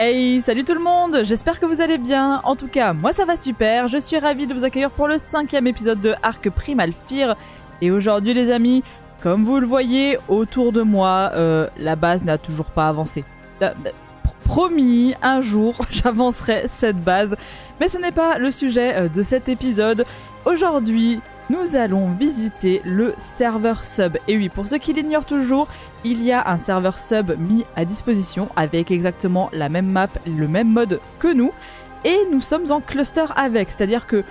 Hey, salut tout le monde, j'espère que vous allez bien. En tout cas, moi ça va super, je suis ravie de vous accueillir pour le cinquième épisode de Arc Primal Fear. Et aujourd'hui les amis, comme vous le voyez, autour de moi, euh, la base n'a toujours pas avancé. Euh, promis, un jour j'avancerai cette base. Mais ce n'est pas le sujet euh, de cet épisode. Aujourd'hui, nous allons visiter le serveur sub. Et oui, pour ceux qui l'ignorent toujours, il y a un serveur sub mis à disposition avec exactement la même map, le même mode que nous. Et nous sommes en cluster avec, c'est-à-dire que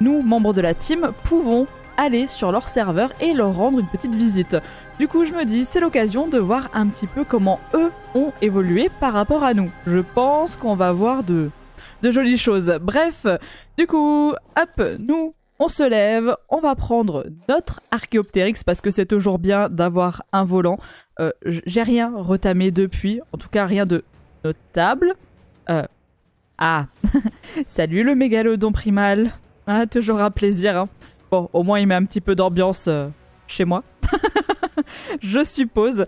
nous, membres de la team, pouvons aller sur leur serveur et leur rendre une petite visite. Du coup, je me dis, c'est l'occasion de voir un petit peu comment eux ont évolué par rapport à nous. Je pense qu'on va voir de, de jolies choses. Bref, du coup, hop, nous on se lève, on va prendre notre Archéoptérix parce que c'est toujours bien d'avoir un volant. Euh, j'ai rien retamé depuis, en tout cas rien de notable. Euh, ah, salut le mégalodon primal. Ah, toujours un plaisir. Hein. Bon, au moins il met un petit peu d'ambiance euh, chez moi. Je suppose.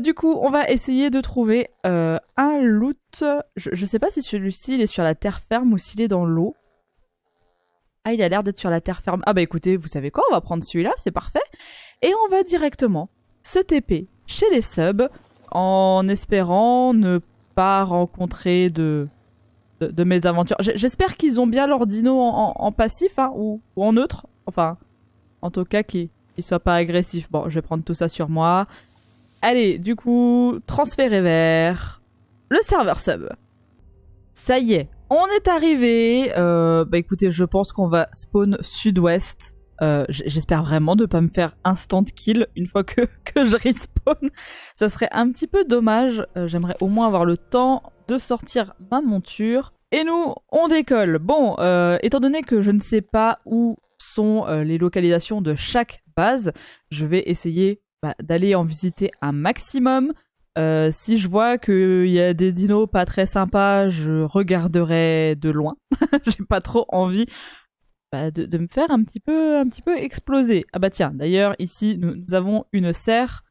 du coup, on va essayer de trouver un loot. Je, sais pas si celui-ci est sur la terre ferme ou s'il est dans l'eau. Ah, il a l'air d'être sur la terre ferme. Ah bah écoutez, vous savez quoi On va prendre celui-là, c'est parfait. Et on va directement se TP chez les subs en espérant ne pas rencontrer de de, J'espère qu'ils ont bien leur dino en, passif hein, ou, en neutre. Enfin, en tout cas, qu'ils ne soient pas agressifs. Bon, je vais prendre tout ça sur moi. Allez, du coup, transférer vers le serveur sub. Ça y est, on est arrivé. Euh, bah écoutez, je pense qu'on va spawn sud-ouest. Euh, j'espère vraiment de pas me faire instant kill une fois que, que je respawn. Ça serait un petit peu dommage. Euh, j'aimerais au moins avoir le temps de sortir ma monture. Et nous, on décolle. Bon, étant donné que je ne sais pas où sont les localisations de chaque base, je vais essayer bah, d'aller en visiter un maximum. Euh, si je vois qu'il y a des dinos pas très sympas, je regarderai de loin. J'ai pas trop envie bah, de, me faire un petit peu, un petit peu exploser. Ah bah tiens, d'ailleurs ici nous, avons une serre.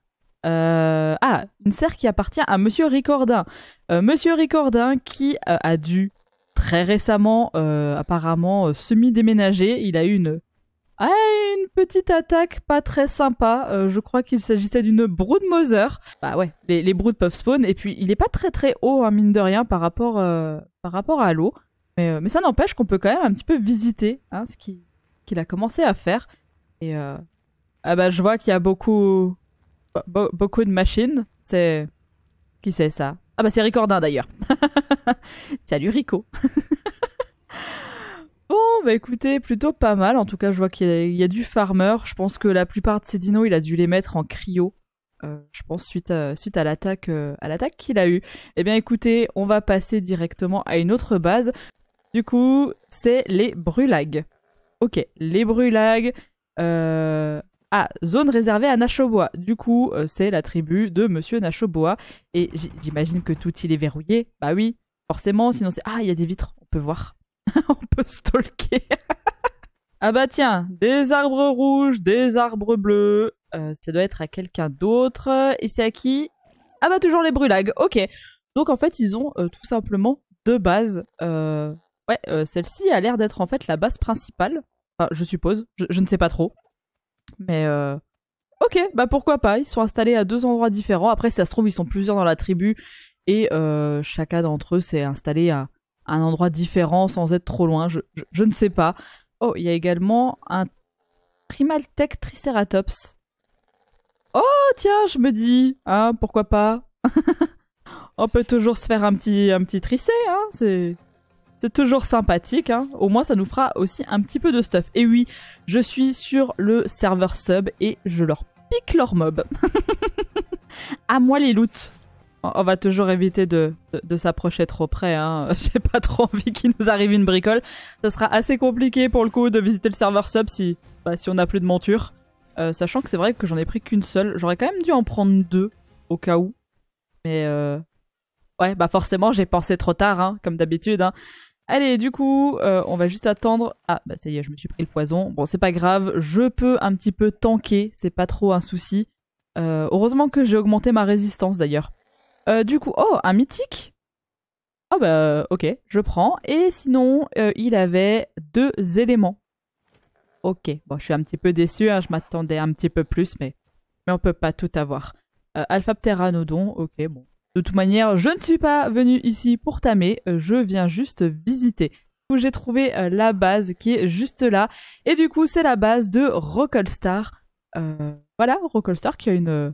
Euh, ah, une serre qui appartient à Monsieur Ricordin. Euh, Monsieur Ricordin qui a dû très récemment apparemment semi-déménager. Il a eu une ah, une petite attaque pas très sympa. Euh, je crois qu'il s'agissait d'une brood Bah ouais, les, les broods peuvent spawn et puis il est pas très très haut à hein, mine de rien par rapport euh, par rapport à l'eau. Mais, euh, mais ça n'empêche qu'on peut quand même un petit peu visiter hein, ce qu'il a commencé à faire. Et euh, ah bah je vois qu'il y a beaucoup beaucoup de machines. C'est qui c'est ça Ah bah c'est Ricordin d'ailleurs. Salut Rico. Bon, bah écoutez, plutôt pas mal. En tout cas, je vois qu'il y, a du farmer. Je pense que la plupart de ces dinos, il a dû les mettre en cryo. Euh, je pense suite à, suite à l'attaque euh, à l'attaque qu'il a eu. Eh bien écoutez, on va passer directement à une autre base. Du coup, c'est les brulags. Ok, les brulags. Ah, zone réservée à Nachoboa. Du coup, c'est la tribu de Monsieur Nachoboa. Et j'imagine que tout il est verrouillé. Bah oui, forcément, sinon c'est... Ah, il y a des vitres, on peut voir. on peut stalker. ah bah tiens, des arbres rouges, des arbres bleus. Euh, ça doit être à quelqu'un d'autre. Et c'est à qui Ah bah toujours les brulagues, ok. Donc en fait, ils ont euh, tout simplement deux bases. Euh, ouais, celle-ci a l'air d'être en fait la base principale. Enfin, je suppose, je, je ne sais pas trop. Mais ok, bah pourquoi pas. Ils sont installés à deux endroits différents. Après, si ça se trouve, ils sont plusieurs dans la tribu. Et chacun d'entre eux s'est installé à un endroit différent sans être trop loin. Je, ne sais pas. Oh, il y a également un Primaltech Triceratops. Oh, tiens, je me dis, hein, pourquoi pas On peut toujours se faire un petit, un petit hein, c'est... C'est toujours sympathique, hein. au moins ça nous fera aussi un petit peu de stuff. Et oui, je suis sur le serveur sub et je leur pique leur mob. à moi les loots on va toujours éviter de, s'approcher trop près. Hein. J'ai pas trop envie qu'il nous arrive une bricole. Ça sera assez compliqué pour le coup de visiter le serveur sub si, bah, si on a plus de monture. Euh, sachant que c'est vrai que j'en ai pris qu'une seule. J'aurais quand même dû en prendre deux au cas où. Mais euh, ouais, bah forcément j'ai pensé trop tard, hein, comme d'habitude. Hein. Allez, du coup, euh, on va juste attendre. Ah, bah ça y est, je me suis pris le poison. Bon, c'est pas grave, je peux un petit peu tanker, c'est pas trop un souci. heureusement que j'ai augmenté ma résistance d'ailleurs. Euh, du coup, oh, un mythique Ah bah euh, ok, je prends. Et sinon, euh, il avait deux éléments. Ok, bon, je suis un petit peu déçu, hein, je m'attendais un petit peu plus, mais, mais on peut pas tout avoir. Alpha Pteranodon, ok, bon. De toute manière, je ne suis pas venu ici pour tamer, je viens juste visiter. J'ai trouvé la base qui est juste là. Et du coup, c'est la base de Rockolstar. Star. voilà, Star qui a une,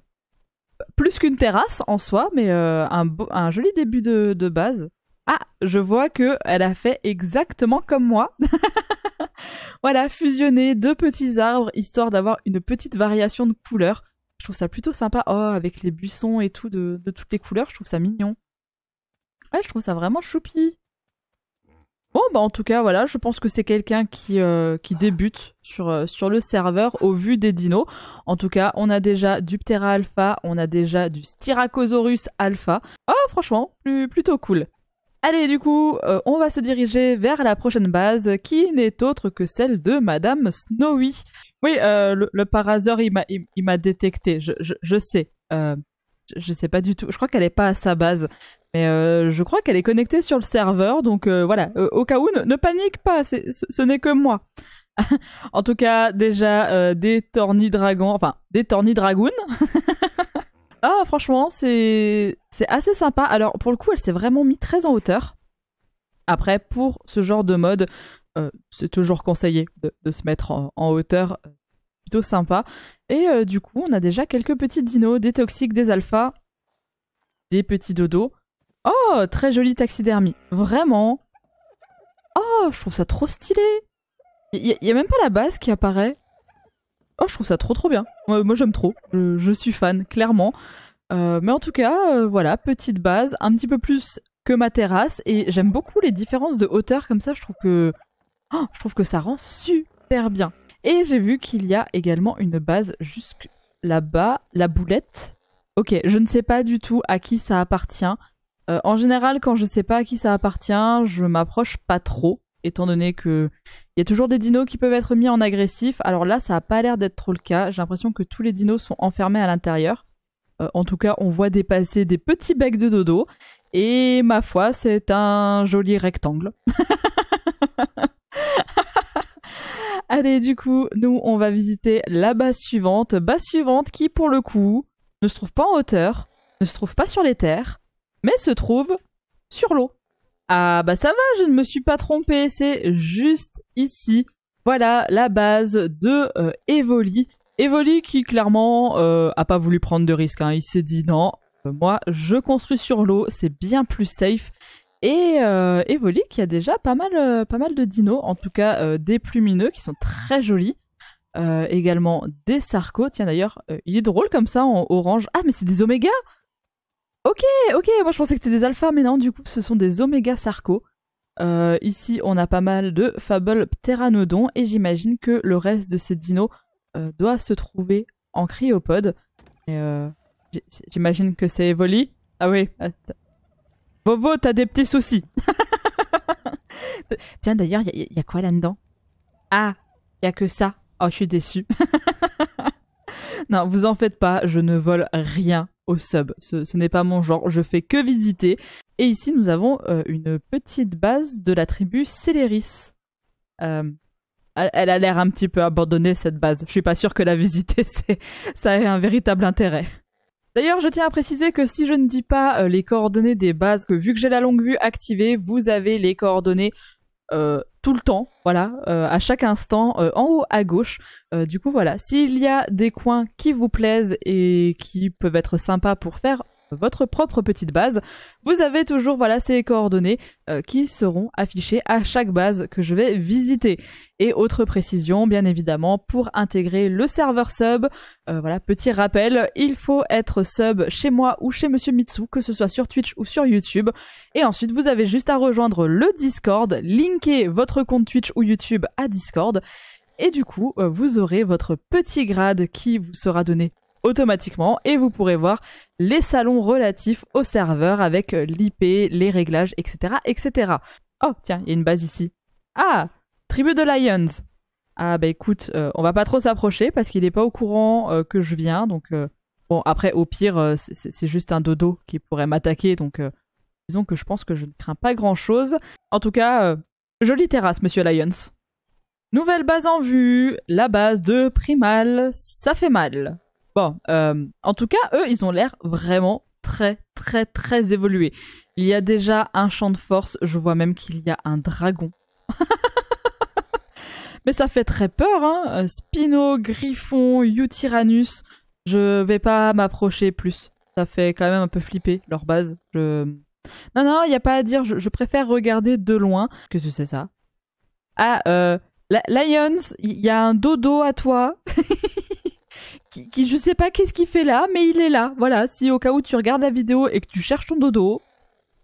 plus qu'une terrasse en soi, mais euh, un, un, joli début de, de, base. Ah, je vois que elle a fait exactement comme moi. voilà, fusionner deux petits arbres histoire d'avoir une petite variation de couleurs. Je trouve ça plutôt sympa. Oh, avec les buissons et tout de, de toutes les couleurs, je trouve ça mignon. Ouais, je trouve ça vraiment choupi. Bon, bah en tout cas, voilà, je pense que c'est quelqu'un qui, euh, qui débute sur, euh, sur le serveur au vu des dinos. En tout cas, on a déjà du Ptera Alpha, on a déjà du Styracosaurus Alpha. Oh, franchement, plutôt cool. Allez, du coup, euh, on va se diriger vers la prochaine base, qui n'est autre que celle de Madame Snowy. Oui, le, le il m'a détecté, je, je, je sais. je sais pas du tout, je crois qu'elle n'est pas à sa base. Mais euh, je crois qu'elle est connectée sur le serveur, donc euh, voilà. Euh, au cas où, ne, panique pas, ce n'est que moi. en tout cas, déjà des Tornidragons, enfin des Tornidragons. ah, franchement, c'est assez sympa. Alors pour le coup, elle s'est vraiment mise très en hauteur. Après, pour ce genre de mode, c'est toujours conseillé de, se mettre en, hauteur plutôt sympa. Et du coup, on a déjà quelques petits dinos, des toxiques, des alphas, des petits dodos. Oh, très jolie taxidermie. Vraiment. Oh, je trouve ça trop stylé. Il y, a même pas la base qui apparaît. Oh, je trouve ça trop trop bien. moi, j'aime trop. Je, suis fan, clairement. Euh, mais en tout cas, euh, voilà, petite base, un petit peu plus que ma terrasse. Et j'aime beaucoup les différences de hauteur comme ça. Je trouve que, oh, je trouve que ça rend super bien. Et j'ai vu qu'il y a également une base jusque là-bas, la boulette. Ok, je ne sais pas du tout à qui ça appartient. Euh, en général, quand je sais pas à qui ça appartient, je m'approche pas trop, étant donné que il y a toujours des dinos qui peuvent être mis en agressif. Alors là, ça a pas l'air d'être trop le cas. J'ai l'impression que tous les dinos sont enfermés à l'intérieur. Euh, en tout cas, on voit dépasser des petits becs de dodo. Et ma foi, c'est un joli rectangle. Allez, du coup, nous, on va visiter la base suivante. Base suivante qui, pour le coup, ne se trouve pas en hauteur, ne se trouve pas sur les terres, mais se trouve sur l'eau. Ah bah ça va, je ne me suis pas trompé, c'est juste ici. Voilà la base de euh, Evoli. Evoli qui clairement euh, a pas voulu prendre de risque. Hein. Il s'est dit non, euh, moi je construis sur l'eau, c'est bien plus safe. Et Evoli qui a déjà pas mal, pas mal de dinos, en tout cas des plumineux qui sont très jolis. également des sarcos. Tiens d'ailleurs, il est drôle comme ça en orange. Ah mais c'est des omégas Ok, ok, moi je pensais que c'était des alphas, mais non, du coup, ce sont des oméga sarco. Euh, ici, on a pas mal de Fable pteranodon, et j'imagine que le reste de ces dinos euh, doit se trouver en cryopode. Euh, j'imagine que c'est Evoli. Ah oui. Vovo, t'as des petits soucis. Tiens, d'ailleurs, il y, a quoi là-dedans Ah, il y a que ça. Oh, je suis déçu. non, vous en faites pas, je ne vole rien au sub. Ce, n'est pas mon genre, je fais que visiter. Et ici, nous avons euh, une petite base de la tribu Celeris. Euh, elle, a l'air un petit peu abandonnée, cette base. Je suis pas sûr que la visiter, ça ait un véritable intérêt. D'ailleurs, je tiens à préciser que si je ne dis pas euh, les coordonnées des bases, que vu que j'ai la longue vue activée, vous avez les coordonnées euh, tout le temps, voilà, euh, à chaque instant, euh, en haut à gauche. du coup, voilà, s'il y a des coins qui vous plaisent et qui peuvent être sympas pour faire, votre propre petite base. Vous avez toujours voilà ces coordonnées euh, qui seront affichées à chaque base que je vais visiter. Et autre précision, bien évidemment, pour intégrer le serveur sub, euh, voilà, petit rappel, il faut être sub chez moi ou chez Monsieur Mitsu, que ce soit sur Twitch ou sur YouTube. Et ensuite, vous avez juste à rejoindre le Discord, linker votre compte Twitch ou YouTube à Discord. Et du coup, euh, vous aurez votre petit grade qui vous sera donné automatiquement et vous pourrez voir les salons relatifs au serveur avec euh, l'IP, les réglages, etc., etc. Oh, tiens, il y a une base ici. Ah, tribu de Lions. Ah bah écoute, euh, on va pas trop s'approcher parce qu'il n'est pas au courant euh, que je viens, donc bon après au pire c'est juste un dodo qui pourrait m'attaquer, donc disons que je pense que je ne crains pas grand chose. En tout cas, jolie terrasse, monsieur Lions. Nouvelle base en vue, la base de Primal, ça fait mal. Bon, euh, en tout cas, eux, ils ont l'air vraiment très, très, très évolués. Il y a déjà un champ de force, je vois même qu'il y a un dragon. Mais ça fait très peur, hein. Euh, Spino, Griffon, Utyranus. Je vais pas m'approcher plus. Ça fait quand même un peu flipper leur base. Je... Non, non, il n'y a pas à dire. Je, préfère regarder de loin. Que c'est ça Ah, euh, Lions, il y a un dodo à toi. qui, je sais pas qu'est-ce qu'il fait là, mais il est là. Voilà, si au cas où tu regardes la vidéo et que tu cherches ton dodo,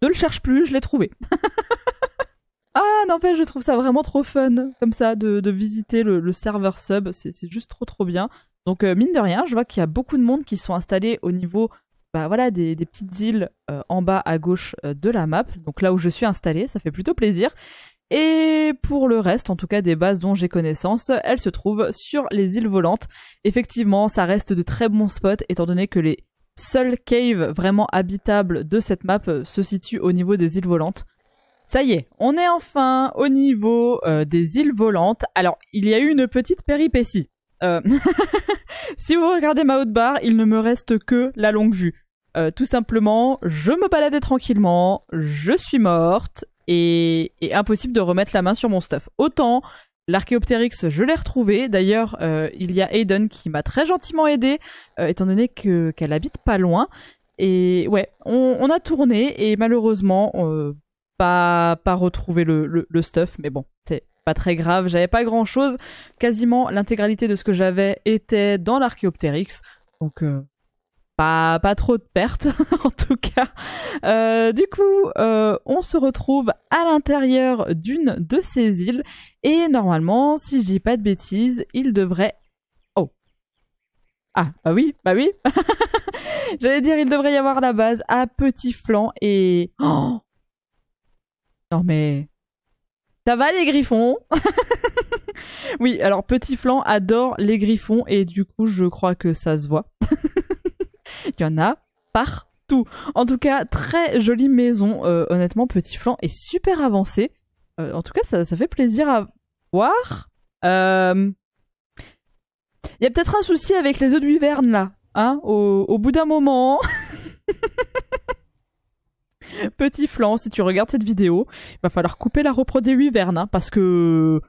ne le cherche plus, je l'ai trouvé. ah, n'empêche, je trouve ça vraiment trop fun, comme ça, de, de visiter le, serveur sub, c'est juste trop trop bien. Donc, euh, mine de rien, je vois qu'il y a beaucoup de monde qui sont installés au niveau bah, voilà, des, petites îles euh, en bas à gauche euh, de la map, donc là où je suis installée, ça fait plutôt plaisir. Et pour le reste, en tout cas des bases dont j'ai connaissance, elles se trouvent sur les îles volantes. Effectivement, ça reste de très bons spots étant donné que les seules caves vraiment habitables de cette map euh, se situent au niveau des îles volantes. Ça y est, on est enfin au niveau euh, des îles volantes. Alors, il y a eu une petite péripétie. Euh, si vous regardez ma haute barre, il ne me reste que la longue vue. tout simplement, je me baladais tranquillement, je suis morte, et, impossible de remettre la main sur mon stuff. Autant l'archéoptérix, je l'ai retrouvé. D'ailleurs, euh, il y a Aiden qui m'a très gentiment aidé, euh, étant donné que qu'elle habite pas loin. Et ouais, on, on a tourné et malheureusement pas pas retrouvé le, le, le stuff, mais bon, c'est pas très grave. J'avais pas grand chose. Quasiment l'intégralité de ce que j'avais était dans l'archéoptérix. Donc euh, pas, trop de pertes en tout cas. Euh, du coup, euh, on se retrouve à l'intérieur d'une de ces îles et normalement, si je dis pas de bêtises, il devrait... Oh Ah, bah oui, bah oui J'allais dire, il devrait y avoir la base à petit flanc et... Oh. non mais... Ça va les griffons Oui, alors Petit Flan adore les griffons et du coup je crois que ça se voit. Il y en a partout. En tout cas, très jolie maison. Euh, honnêtement, Petit Flan est super avancé. Euh, en tout cas, ça, fait plaisir à voir. Euh, il y a peut-être un souci avec les œufs d'hiverne là. Hein, au, bout d'un moment. Petit flan, si tu regardes cette vidéo, il va falloir couper la repro des huivernes, hein, parce que...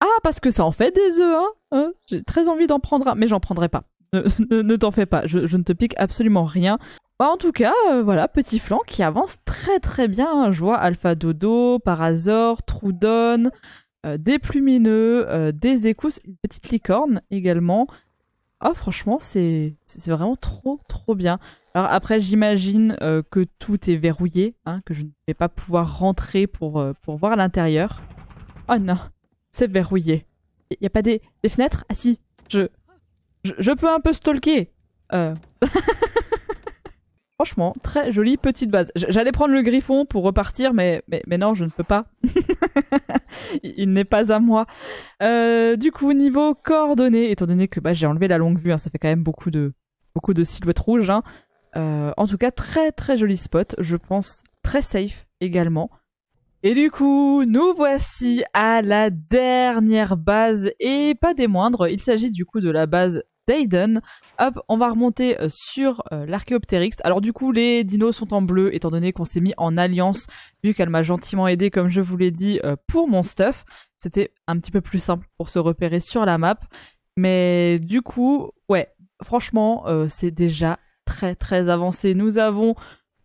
Ah, parce que ça en fait des œufs, hein, J'ai très envie d'en prendre un, mais j'en prendrai pas ne, t'en fais pas, je, ne te pique absolument rien. en tout cas, euh, voilà, petit flanc qui avance très très bien. Je vois Alpha Dodo, Parazor, Troudon, euh, des plumineux, euh, des écousses, une petite licorne également. Oh franchement, c'est vraiment trop trop bien. Alors après, j'imagine que tout est verrouillé, hein, que je ne vais pas pouvoir rentrer pour, pour voir l'intérieur. Oh non, c'est verrouillé. Il n'y a pas des, des fenêtres Ah si, je, je, peux un peu stalker. Euh. Franchement, très jolie petite base. J'allais prendre le griffon pour repartir, mais, mais, non, je ne peux pas. Il n'est pas à moi. Euh, du coup, niveau coordonnées, étant donné que bah, j'ai enlevé la longue vue, hein, ça fait quand même beaucoup de, beaucoup de silhouettes rouges. Hein. Euh, en tout cas, très très joli spot. Je pense très safe également. Et du coup, nous voici à la dernière base et pas des moindres. Il s'agit du coup de la base Dayden. Hop, on va remonter euh, sur euh, l'archéoptérix. Alors du coup, les dinos sont en bleu, étant donné qu'on s'est mis en alliance, vu qu'elle m'a gentiment aidé, comme je vous l'ai dit, euh, pour mon stuff. C'était un petit peu plus simple pour se repérer sur la map. Mais du coup, ouais, franchement, c'est déjà très très avancé. Nous avons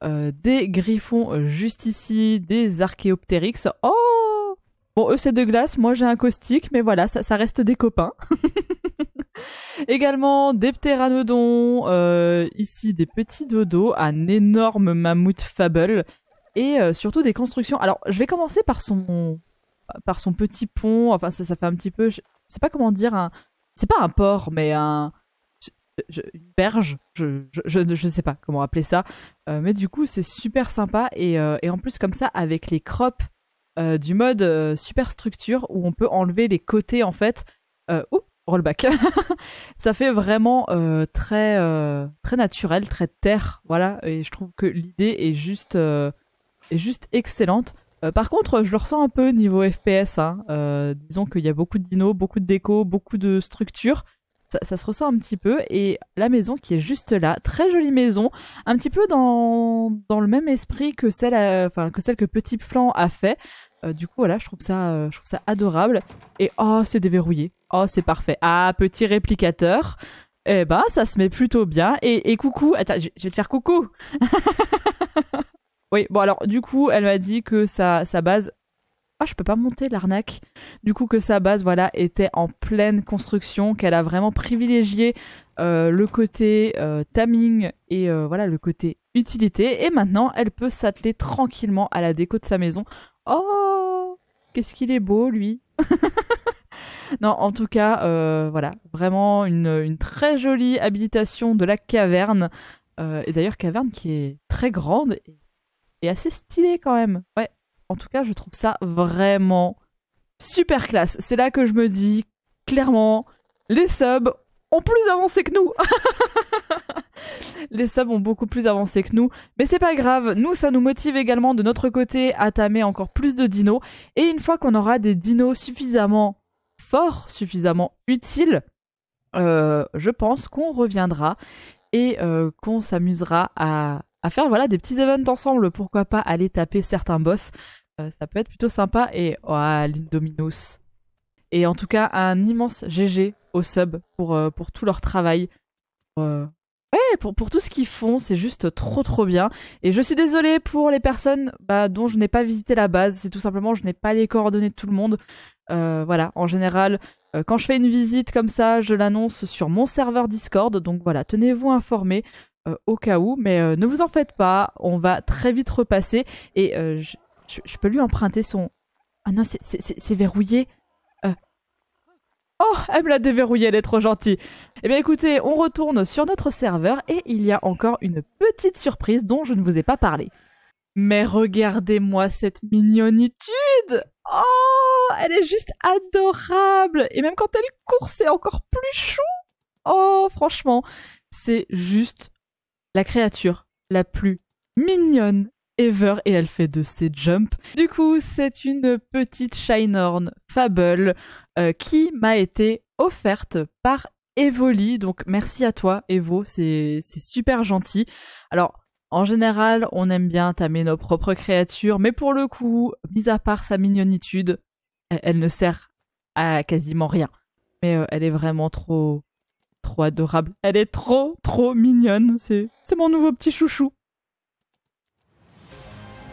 des griffons juste ici, des archéoptérix. Oh Bon, eux c'est de glace, moi j'ai un caustique, mais voilà, ça, ça reste des copains. Également des pteranodons, euh, ici des petits dodos, un énorme mammouth fable et euh, surtout des constructions. Alors, je vais commencer par son par son petit pont, enfin ça, ça fait un petit peu je sais pas comment dire un c'est pas un port mais un une berge, je, je, sais pas comment appeler ça, euh, mais du coup c'est super sympa et, en plus comme ça avec les crops du mode super structure où on peut enlever les côtés en fait. oups, rollback. ça fait vraiment euh, très euh, très naturel, très terre, voilà. Et je trouve que l'idée est juste euh, juste excellente. par contre, je le ressens un peu niveau FPS. Hein. disons qu'il y a beaucoup de dinos, beaucoup de déco, beaucoup de structures. Ça, se ressent un petit peu. Et la maison qui est juste là, très jolie maison, un petit peu dans, le même esprit que celle, enfin, que celle que Petit Flan a fait. Euh, du coup, voilà, je trouve ça, euh, je trouve ça adorable. Et oh, c'est déverrouillé. Oh, c'est parfait. Ah, petit réplicateur. Eh ben, ça se met plutôt bien. Et, coucou. Attends, je, vais te faire coucou. oui, bon, alors, du coup, elle m'a dit que sa, base. Ah, je peux pas monter l'arnaque. Du coup, que sa base, voilà, était en pleine construction, qu'elle a vraiment privilégié euh, le côté timing et voilà le côté utilité. Et maintenant, elle peut s'atteler tranquillement à la déco de sa maison. Oh, qu'est-ce qu'il est beau lui. non, en tout cas, euh, voilà, vraiment une, très jolie habilitation de la caverne. Euh, et d'ailleurs, caverne qui est très grande et assez stylée quand même. Ouais, en tout cas, je trouve ça vraiment super classe. C'est là que je me dis clairement, les subs ont plus avancé que nous. les subs ont beaucoup plus avancé que nous. Mais c'est pas grave, nous ça nous motive également de notre côté à tamer encore plus de dinos. Et une fois qu'on aura des dinos suffisamment forts, suffisamment utiles, euh, je pense qu'on reviendra et euh, qu'on s'amusera à, à, faire voilà des petits events ensemble. Pourquoi pas aller taper certains boss. Euh, ça peut être plutôt sympa et oh, l'Indominus. Et en tout cas, un immense GG aux subs pour, pour tout leur travail. Ouais, pour, pour tout ce qu'ils font, c'est juste trop trop bien. Et je suis désolée pour les personnes bah, dont je n'ai pas visité la base, c'est tout simplement je n'ai pas les coordonnées de tout le monde. Euh, voilà, en général, euh, quand je fais une visite comme ça, je l'annonce sur mon serveur Discord, donc voilà, tenez-vous informés. Euh, au cas où, mais ne vous en faites pas, on va très vite repasser et je, peux lui emprunter son. Ah non, c'est verrouillé. Oh, elle me l'a déverrouillée, elle est trop gentille. Eh bien écoutez, on retourne sur notre serveur et il y a encore une petite surprise dont je ne vous ai pas parlé. Mais regardez-moi cette mignonitude Oh, elle est juste adorable Et même quand elle court, c'est encore plus chou Oh, franchement, c'est juste la créature la plus mignonne ever et elle fait de ses jumps. Du coup, c'est une petite Shinehorn Fable euh, qui m'a été offerte par Evoli. Donc merci à toi Evo, c'est super gentil. Alors en général, on aime bien tamer nos propres créatures, mais pour le coup, mis à part sa mignonitude, elle, ne sert à quasiment rien. Mais euh, elle est vraiment trop trop adorable. Elle est trop trop mignonne, c'est mon nouveau petit chouchou.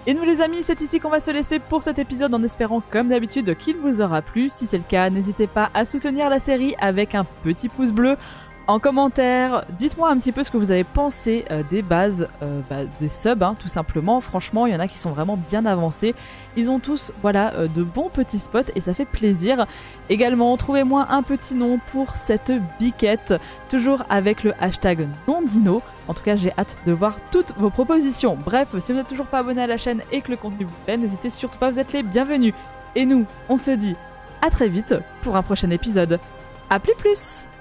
Et nous les amis, c'est ici qu'on va se laisser pour cet épisode en espérant comme d'habitude qu'il vous aura plu. Si c'est le cas, n'hésitez pas à soutenir la série avec un petit pouce bleu. En commentaire, dites-moi un petit peu ce que vous avez pensé euh, des bases, euh, bah, des subs, hein, tout simplement. Franchement, il y en a qui sont vraiment bien avancés. Ils ont tous, voilà, euh, de bons petits spots et ça fait plaisir. Également, trouvez-moi un petit nom pour cette biquette, toujours avec le hashtag dino. En tout cas, j'ai hâte de voir toutes vos propositions. Bref, si vous n'êtes toujours pas abonné à la chaîne et que le contenu vous plaît, n'hésitez surtout pas, vous êtes les bienvenus. Et nous, on se dit à très vite pour un prochain épisode. A plus plus